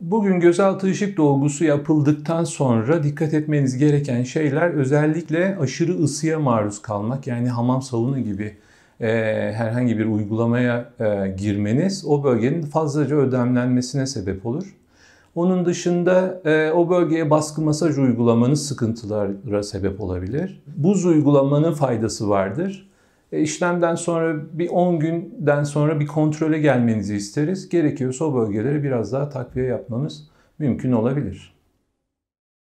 Bugün gözaltı ışık dolgusu yapıldıktan sonra dikkat etmeniz gereken şeyler özellikle aşırı ısıya maruz kalmak yani hamam sauna gibi e, herhangi bir uygulamaya e, girmeniz o bölgenin fazlaca ödemlenmesine sebep olur. Onun dışında e, o bölgeye baskı masaj uygulamanız sıkıntılara sebep olabilir. Buz uygulamanın faydası vardır. E, işlemden sonra bir 10 günden sonra bir kontrole gelmenizi isteriz. Gerekiyorsa o bölgelere biraz daha takviye yapmanız mümkün olabilir.